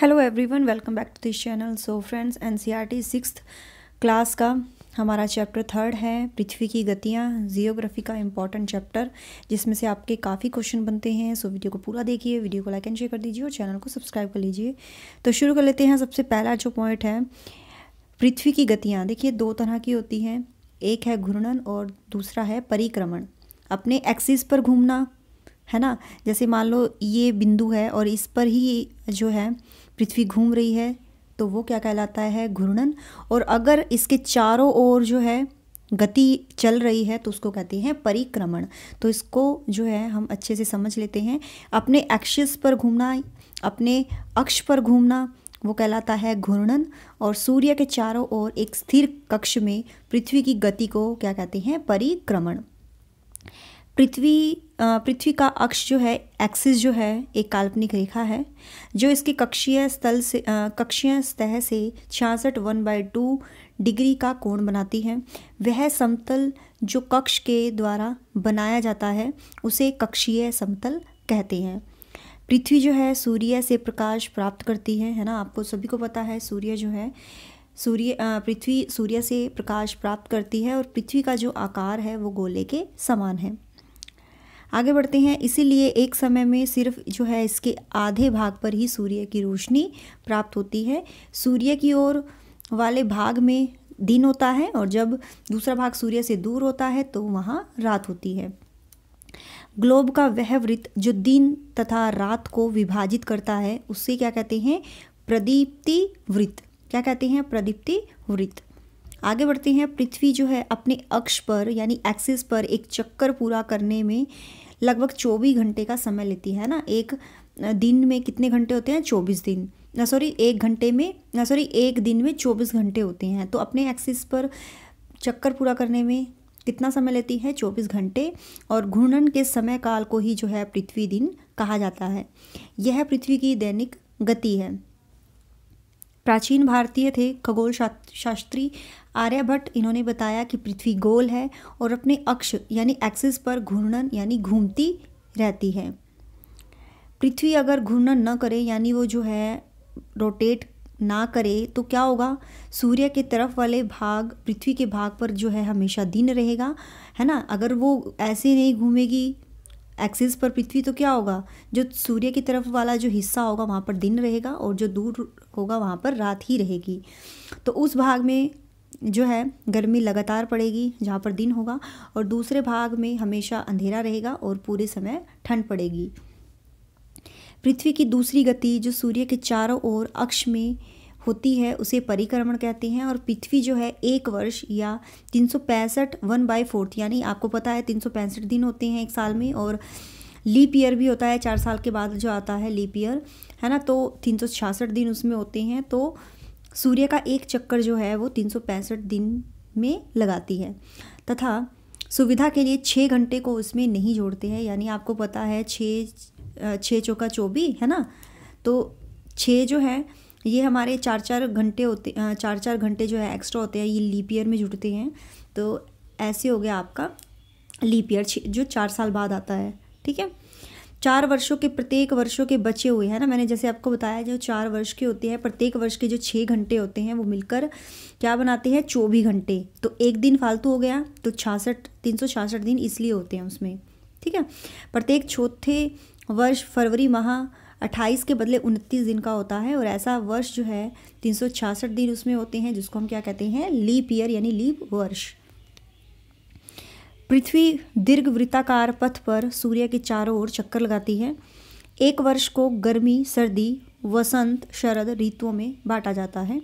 hello everyone welcome back to this channel so friends NCERT six class का हमारा chapter third है पृथ्वी की गतियाँ जियोग्राफी का इंपॉर्टेंट चैप्टर जिसमें से आपके काफ़ी क्वेश्चन बनते हैं सो वीडियो को पूरा देखिए वीडियो को लाइक एंड शेयर कर दीजिए और चैनल को सब्सक्राइब कर लीजिए तो शुरू कर लेते हैं सबसे पहला जो पॉइंट है पृथ्वी की गतियाँ देखिए दो तरह की होती हैं एक है घूर्णन और दूसरा है परिक्रमण अपने एक्सिस पर घूमना है ना जैसे मान लो ये बिंदु है और इस पर ही जो है पृथ्वी घूम रही है तो वो क्या कहलाता है घूर्णन और अगर इसके चारों ओर जो है गति चल रही है तो उसको कहते हैं परिक्रमण तो इसको जो है हम अच्छे से समझ लेते हैं अपने एक्सिस पर घूमना अपने अक्ष पर घूमना वो कहलाता है घूर्णन और सूर्य के चारों ओर एक स्थिर कक्ष में पृथ्वी की गति को क्या कहते हैं परिक्रमण पृथ्वी पृथ्वी का अक्ष जो है एक्सिस जो है एक काल्पनिक रेखा है जो इसके कक्षीय स्थल से कक्षीय सतह से छियासठ वन बाई टू डिग्री का कोण बनाती है वह समतल जो कक्ष के द्वारा बनाया जाता है उसे कक्षीय समतल कहते हैं पृथ्वी जो है सूर्य से प्रकाश प्राप्त करती है है ना आपको सभी को पता है सूर्य जो है सूर्य पृथ्वी सूर्य से प्रकाश प्राप्त करती है और पृथ्वी का जो आकार है वो गोले के समान है आगे बढ़ते हैं इसीलिए एक समय में सिर्फ जो है इसके आधे भाग पर ही सूर्य की रोशनी प्राप्त होती है सूर्य की ओर वाले भाग में दिन होता है और जब दूसरा भाग सूर्य से दूर होता है तो वहाँ रात होती है ग्लोब का वह वृत्त जो दिन तथा रात को विभाजित करता है उससे क्या कहते हैं प्रदीप्ति वृत्त क्या कहते हैं प्रदीप्ति वृत्त आगे बढ़ते हैं पृथ्वी जो है अपने अक्ष पर यानी एक्सिस पर एक चक्कर पूरा करने में लगभग चौबीस घंटे का समय लेती है ना एक दिन में कितने घंटे होते हैं चौबीस दिन न सॉरी एक घंटे में सॉरी एक दिन में चौबीस घंटे होते हैं तो अपने एक्सिस पर चक्कर पूरा करने में कितना समय लेती है चौबीस घंटे और घूर्णन के समय काल को ही जो है पृथ्वी दिन कहा जाता है यह पृथ्वी की दैनिक गति है प्राचीन भारतीय थे खगोल शास्त्री आर्यभट्ट इन्होंने बताया कि पृथ्वी गोल है और अपने अक्ष यानी एक्सिस पर घूर्णन यानी घूमती रहती है पृथ्वी अगर घूर्णन न करे यानी वो जो है रोटेट ना करे तो क्या होगा सूर्य के तरफ वाले भाग पृथ्वी के भाग पर जो है हमेशा दिन रहेगा है ना अगर वो ऐसे नहीं घूमेगी एक्सिस पर पृथ्वी तो क्या होगा जो सूर्य की तरफ वाला जो हिस्सा होगा वहाँ पर दिन रहेगा और जो दूर होगा वहाँ पर रात ही रहेगी तो उस भाग में जो है गर्मी लगातार पड़ेगी जहाँ पर दिन होगा और दूसरे भाग में हमेशा अंधेरा रहेगा और पूरे समय ठंड पड़ेगी पृथ्वी की दूसरी गति जो सूर्य के चारों ओर अक्ष में होती है उसे परिक्रमण कहते हैं और पृथ्वी जो है एक वर्ष या तीन सौ पैंसठ वन बाई फोर्थ यानी आपको पता है तीन सौ पैंसठ दिन होते हैं एक साल में और लीप ईयर भी होता है चार साल के बाद जो आता है लीप ईयर है ना तो तीन सौ छियासठ दिन उसमें होते हैं तो सूर्य का एक चक्कर जो है वो तीन सौ पैंसठ दिन में लगाती है तथा सुविधा के लिए छः घंटे को उसमें नहीं जोड़ते हैं यानी आपको पता है छः छः चौका चौबी है ना तो छः जो है ये हमारे चार चार घंटे होते चार चार घंटे जो है एक्स्ट्रा होते हैं ये लीप ईयर में जुड़ते हैं तो ऐसे हो गया आपका लीप ईयर जो चार साल बाद आता है ठीक है चार वर्षों के प्रत्येक वर्षों के बचे हुए हैं ना मैंने जैसे आपको बताया जो चार वर्ष के होते हैं प्रत्येक वर्ष के जो छः घंटे होते हैं वो मिलकर क्या बनाते हैं चौबीस घंटे तो एक दिन फालतू हो गया तो छियासठ तीन सौ छियासठ दिन इसलिए होते हैं उसमें ठीक है प्रत्येक चौथे वर्ष फरवरी माह अट्ठाईस के बदले उनतीस दिन का होता है और ऐसा वर्ष जो है तीन सौ छियासठ दिन उसमें होते हैं जिसको हम क्या कहते हैं लीप ईयर यानी लीप वर्ष पृथ्वी दीर्घ वृत्ताकार पथ पर सूर्य के चारों ओर चक्कर लगाती है एक वर्ष को गर्मी सर्दी वसंत शरद ऋतुओं में बांटा जाता है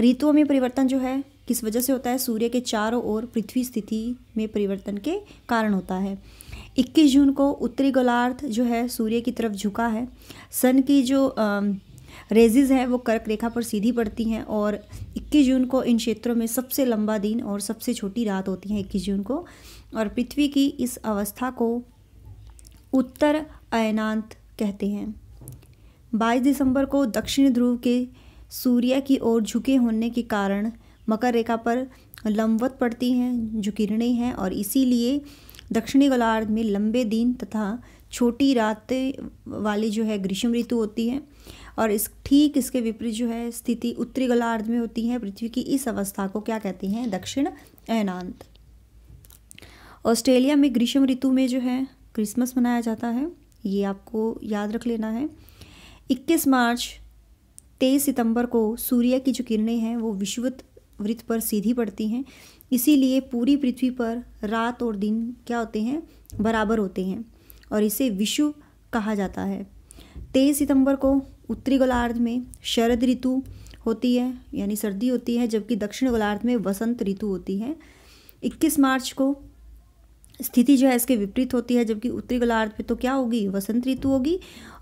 ऋतुओं में परिवर्तन जो है किस वजह से होता है सूर्य के चारों ओर पृथ्वी स्थिति में परिवर्तन के कारण होता है 21 जून को उत्तरी गोलार्ध जो है सूर्य की तरफ झुका है सन की जो रेजिज हैं वो कर्क रेखा पर सीधी पड़ती हैं और 21 जून को इन क्षेत्रों में सबसे लंबा दिन और सबसे छोटी रात होती है 21 जून को और पृथ्वी की इस अवस्था को उत्तर अयनांत कहते हैं 22 दिसंबर को दक्षिण ध्रुव के सूर्य की ओर झुके होने के कारण मकर रेखा पर लंबवत पड़ती हैं जो किरणें हैं और इसीलिए दक्षिणी गोलार्ध में लंबे दिन तथा छोटी रात वाली जो है ग्रीष्म ऋतु होती है और इस ठीक इसके विपरीत जो है स्थिति उत्तरी गोलार्ध में होती है पृथ्वी की इस अवस्था को क्या कहते हैं दक्षिण अयनांत ऑस्ट्रेलिया में ग्रीष्म ऋतु में जो है क्रिसमस मनाया जाता है ये आपको याद रख लेना है 21 मार्च 23 सितंबर को सूर्य की जो किरणें हैं वो विश्वत वृत्त पर सीधी पड़ती हैं इसीलिए पूरी पृथ्वी पर रात और दिन क्या होते हैं बराबर होते हैं और इसे विषु कहा जाता है तेईस सितंबर को उत्तरी गोलार्ध में शरद ऋतु होती है यानी सर्दी होती है जबकि दक्षिण गोलार्ध में वसंत ऋतु होती है 21 मार्च को स्थिति जो है इसके विपरीत होती है जबकि उत्तरी गोलार्ध पे तो क्या होगी वसंत ऋतु होगी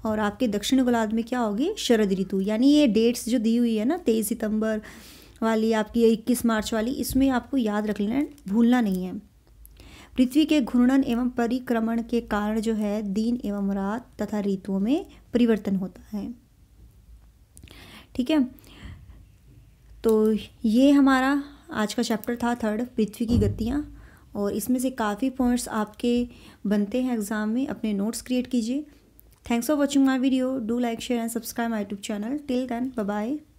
और आपके दक्षिण गोलार्ध में क्या होगी शरद ऋतु यानी ये डेट्स जो दी हुई है ना तेईस सितंबर वाली आपकी इक्कीस मार्च वाली इसमें आपको याद रख लेना भूलना नहीं है पृथ्वी के घूर्णन एवं परिक्रमण के कारण जो है दिन एवं रात तथा ऋतुओं में परिवर्तन होता है ठीक है तो ये हमारा आज का चैप्टर था थर्ड पृथ्वी की गतियाँ और इसमें से काफ़ी पॉइंट्स आपके बनते हैं एग्ज़ाम में अपने नोट्स क्रिएट कीजिए thanks for watching my video do like share and subscribe my YouTube channel till then bye